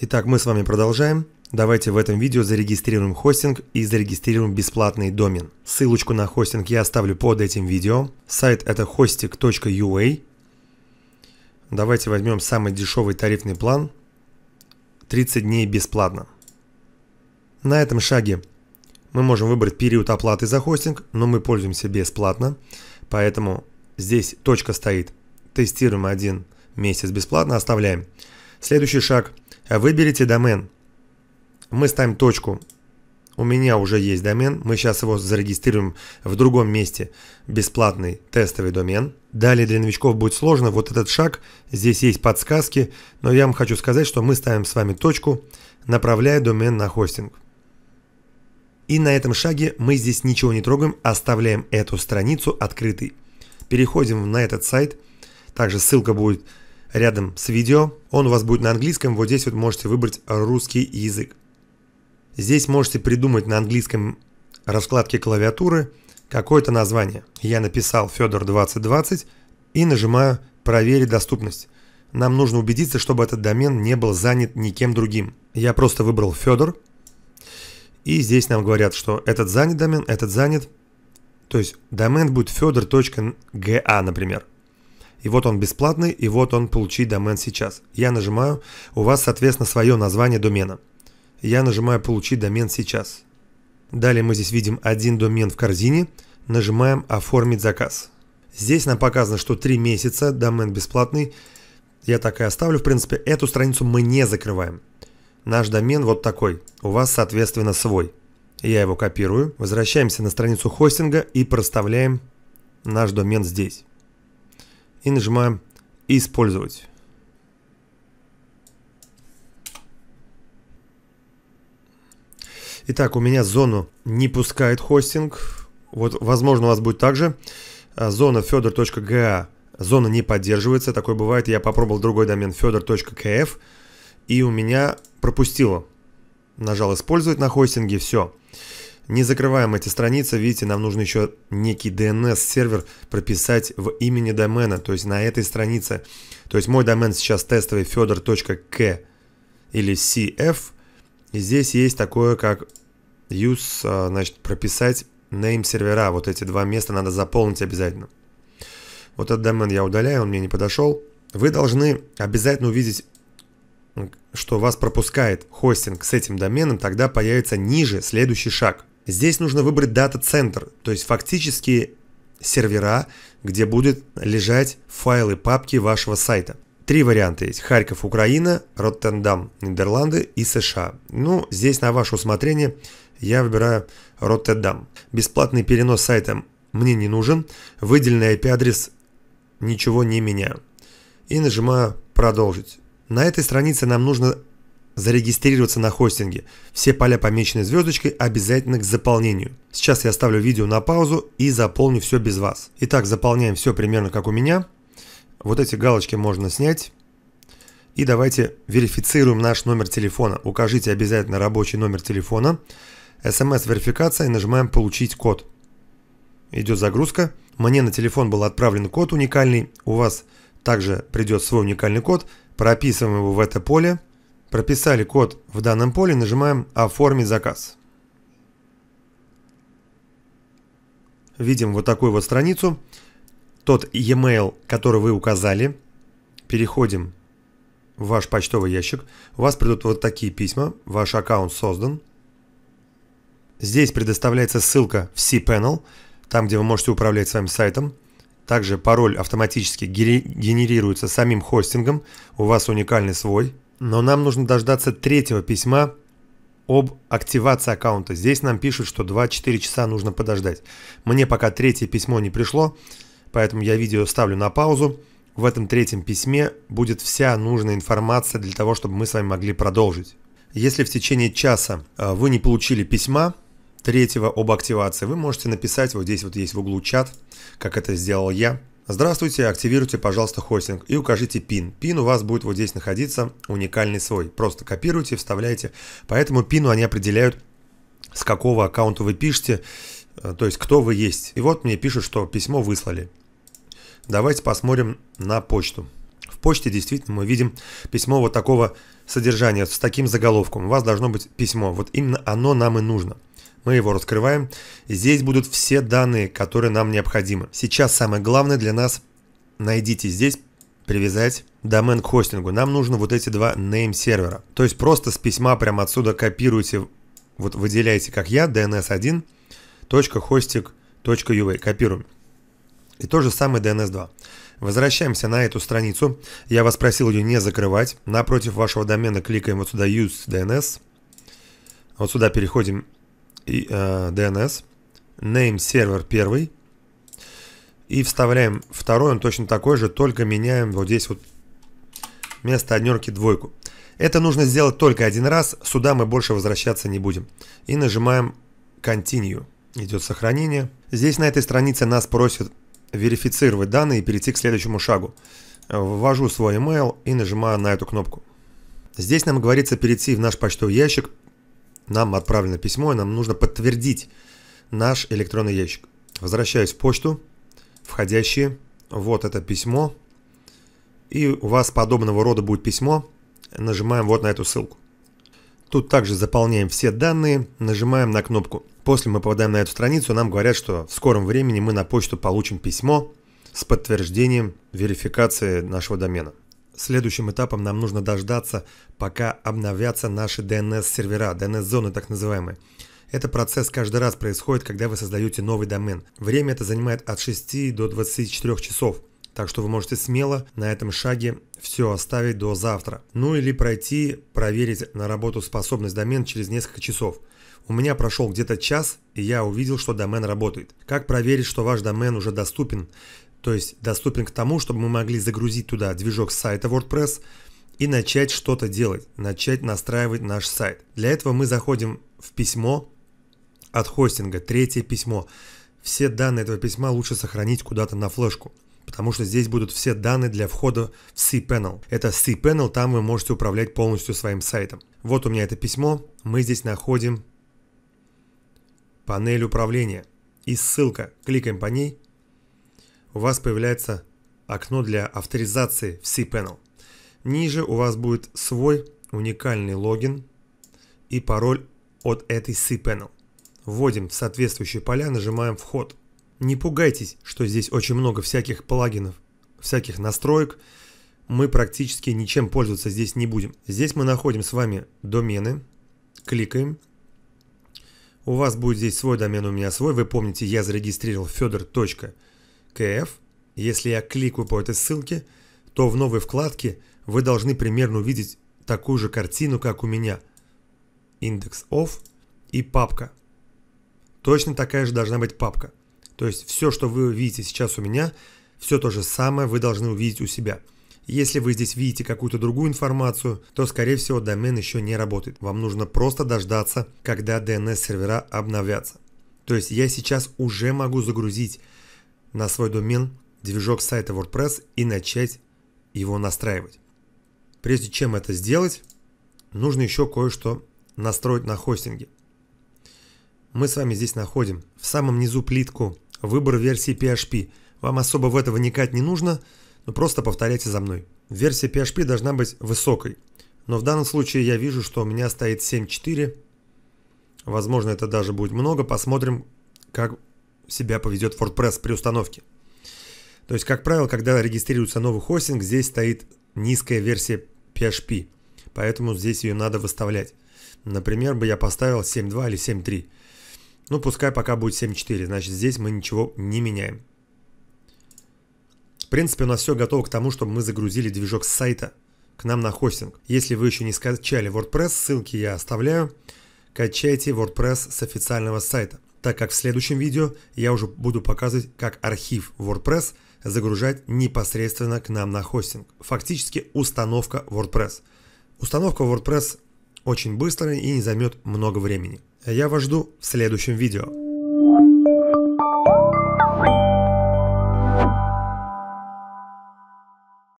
Итак, мы с вами продолжаем. Давайте в этом видео зарегистрируем хостинг и зарегистрируем бесплатный домен. Ссылочку на хостинг я оставлю под этим видео. Сайт это hosting.ua. Давайте возьмем самый дешевый тарифный план. 30 дней бесплатно. На этом шаге мы можем выбрать период оплаты за хостинг, но мы пользуемся бесплатно. Поэтому здесь точка стоит. Тестируем один месяц бесплатно, оставляем. Следующий шаг. Выберите домен. Мы ставим точку. У меня уже есть домен. Мы сейчас его зарегистрируем в другом месте. Бесплатный тестовый домен. Далее для новичков будет сложно. Вот этот шаг. Здесь есть подсказки. Но я вам хочу сказать, что мы ставим с вами точку, направляя домен на хостинг. И на этом шаге мы здесь ничего не трогаем, оставляем эту страницу открытой. Переходим на этот сайт. Также ссылка будет рядом с видео. Он у вас будет на английском. Вот здесь вот можете выбрать русский язык. Здесь можете придумать на английском раскладке клавиатуры какое-то название. Я написал Федор 2020 и нажимаю «Проверить доступность». Нам нужно убедиться, чтобы этот домен не был занят никем другим. Я просто выбрал Федор. И здесь нам говорят, что этот занят домен, этот занят. То есть домен будет Федор.га, например. И вот он бесплатный, и вот он получить домен сейчас». Я нажимаю, у вас, соответственно, свое название домена. Я нажимаю получить домен сейчас». Далее мы здесь видим один домен в корзине, нажимаем «Оформить заказ». Здесь нам показано, что 3 месяца, домен бесплатный. Я так и оставлю, в принципе. Эту страницу мы не закрываем. Наш домен вот такой, у вас, соответственно, свой. Я его копирую, возвращаемся на страницу хостинга и проставляем наш домен здесь и нажимаем «Использовать». Итак, у меня зону не пускает хостинг. Вот, возможно, у вас будет так же. А, зона fedor.ga зона не поддерживается. Такое бывает. Я попробовал другой домен fedor.kf и у меня пропустило. Нажал «Использовать» на хостинге, все. Все. Не закрываем эти страницы, видите, нам нужно еще некий DNS-сервер прописать в имени домена, то есть на этой странице. То есть мой домен сейчас тестовый fedor.k или cf. И здесь есть такое, как use, а, значит, прописать name сервера. Вот эти два места надо заполнить обязательно. Вот этот домен я удаляю, он мне не подошел. Вы должны обязательно увидеть что вас пропускает хостинг с этим доменом, тогда появится ниже следующий шаг. Здесь нужно выбрать дата-центр, то есть фактически сервера, где будут лежать файлы папки вашего сайта. Три варианта есть. Харьков, Украина, Роттердам, Нидерланды и США. Ну, здесь на ваше усмотрение я выбираю Роттердам. Бесплатный перенос сайта мне не нужен. Выделенный IP-адрес ничего не меняю. И нажимаю «Продолжить». На этой странице нам нужно зарегистрироваться на хостинге. Все поля, помеченные звездочкой, обязательно к заполнению. Сейчас я оставлю видео на паузу и заполню все без вас. Итак, заполняем все примерно как у меня. Вот эти галочки можно снять. И давайте верифицируем наш номер телефона. Укажите обязательно рабочий номер телефона. СМС-верификация и нажимаем «Получить код». Идет загрузка. Мне на телефон был отправлен код уникальный. У вас также придет свой уникальный код. Прописываем его в это поле. Прописали код в данном поле, нажимаем «Оформить заказ». Видим вот такую вот страницу. Тот e-mail, который вы указали, переходим в ваш почтовый ящик. У вас придут вот такие письма. Ваш аккаунт создан. Здесь предоставляется ссылка в cPanel, там, где вы можете управлять своим сайтом. Также пароль автоматически генерируется самим хостингом. У вас уникальный свой. Но нам нужно дождаться третьего письма об активации аккаунта. Здесь нам пишут, что 2-4 часа нужно подождать. Мне пока третье письмо не пришло, поэтому я видео ставлю на паузу. В этом третьем письме будет вся нужная информация для того, чтобы мы с вами могли продолжить. Если в течение часа э, вы не получили письма третьего об активации, вы можете написать, вот здесь вот есть в углу чат, как это сделал я, Здравствуйте, активируйте, пожалуйста, хостинг и укажите пин. Пин у вас будет вот здесь находиться, уникальный свой. Просто копируйте, вставляйте. Поэтому пину они определяют, с какого аккаунта вы пишете, э, то есть кто вы есть. И вот мне пишут, что письмо выслали. Давайте посмотрим на почту. В почте действительно мы видим письмо вот такого содержания, с таким заголовком. У вас должно быть письмо. Вот именно оно нам и нужно – мы его раскрываем. Здесь будут все данные, которые нам необходимы. Сейчас самое главное для нас найдите здесь привязать домен к хостингу. Нам нужно вот эти два name сервера. То есть просто с письма прямо отсюда копируйте, вот выделяете, как я, dns1.hosting.uv. Копируем. И то же самое DNS2. Возвращаемся на эту страницу. Я вас просил ее не закрывать. Напротив вашего домена кликаем вот сюда Use DNS. Вот сюда переходим и, э, DNS, name server первый, и вставляем второй, он точно такой же, только меняем вот здесь вот вместо однерки двойку. Это нужно сделать только один раз, сюда мы больше возвращаться не будем. И нажимаем Continue. Идет сохранение. Здесь на этой странице нас просят верифицировать данные и перейти к следующему шагу. Ввожу свой email и нажимаю на эту кнопку. Здесь нам говорится перейти в наш почтовый ящик нам отправлено письмо, и нам нужно подтвердить наш электронный ящик. Возвращаюсь в почту, входящие, вот это письмо, и у вас подобного рода будет письмо, нажимаем вот на эту ссылку. Тут также заполняем все данные, нажимаем на кнопку. После мы попадаем на эту страницу, нам говорят, что в скором времени мы на почту получим письмо с подтверждением верификации нашего домена. Следующим этапом нам нужно дождаться, пока обновятся наши DNS-сервера, DNS-зоны так называемые. Этот процесс каждый раз происходит, когда вы создаете новый домен. Время это занимает от 6 до 24 часов. Так что вы можете смело на этом шаге все оставить до завтра. Ну или пройти, проверить на работу способность домен через несколько часов. У меня прошел где-то час, и я увидел, что домен работает. Как проверить, что ваш домен уже доступен? то есть доступен к тому, чтобы мы могли загрузить туда движок сайта WordPress и начать что-то делать, начать настраивать наш сайт. Для этого мы заходим в письмо от хостинга, третье письмо. Все данные этого письма лучше сохранить куда-то на флешку, потому что здесь будут все данные для входа в cPanel. Это cPanel, там вы можете управлять полностью своим сайтом. Вот у меня это письмо, мы здесь находим панель управления и ссылка. Кликаем по ней – у вас появляется окно для авторизации в cPanel. Ниже у вас будет свой уникальный логин и пароль от этой cPanel. Вводим в соответствующие поля, нажимаем «Вход». Не пугайтесь, что здесь очень много всяких плагинов, всяких настроек. Мы практически ничем пользоваться здесь не будем. Здесь мы находим с вами домены. Кликаем. У вас будет здесь свой домен, у меня свой. Вы помните, я зарегистрировал fedor.com КФ, если я кликаю по этой ссылке, то в новой вкладке вы должны примерно увидеть такую же картину, как у меня. Индекс OFF и папка. Точно такая же должна быть папка. То есть все, что вы видите сейчас у меня, все то же самое вы должны увидеть у себя. Если вы здесь видите какую-то другую информацию, то скорее всего домен еще не работает. Вам нужно просто дождаться, когда DNS сервера обновятся. То есть я сейчас уже могу загрузить на свой домен движок сайта WordPress и начать его настраивать. Прежде чем это сделать, нужно еще кое-что настроить на хостинге. Мы с вами здесь находим в самом низу плитку «Выбор версии PHP». Вам особо в это вникать не нужно, но просто повторяйте за мной. Версия PHP должна быть высокой, но в данном случае я вижу, что у меня стоит 7.4. Возможно, это даже будет много. Посмотрим, как себя поведет WordPress при установке. То есть, как правило, когда регистрируется новый хостинг, здесь стоит низкая версия PHP, поэтому здесь ее надо выставлять. Например, бы я поставил 7.2 или 7.3. Ну, пускай пока будет 7.4, значит, здесь мы ничего не меняем. В принципе, у нас все готово к тому, чтобы мы загрузили движок с сайта к нам на хостинг. Если вы еще не скачали WordPress, ссылки я оставляю. Качайте WordPress с официального сайта так как в следующем видео я уже буду показывать, как архив WordPress загружать непосредственно к нам на хостинг. Фактически установка WordPress. Установка WordPress очень быстрая и не займет много времени. Я вас жду в следующем видео.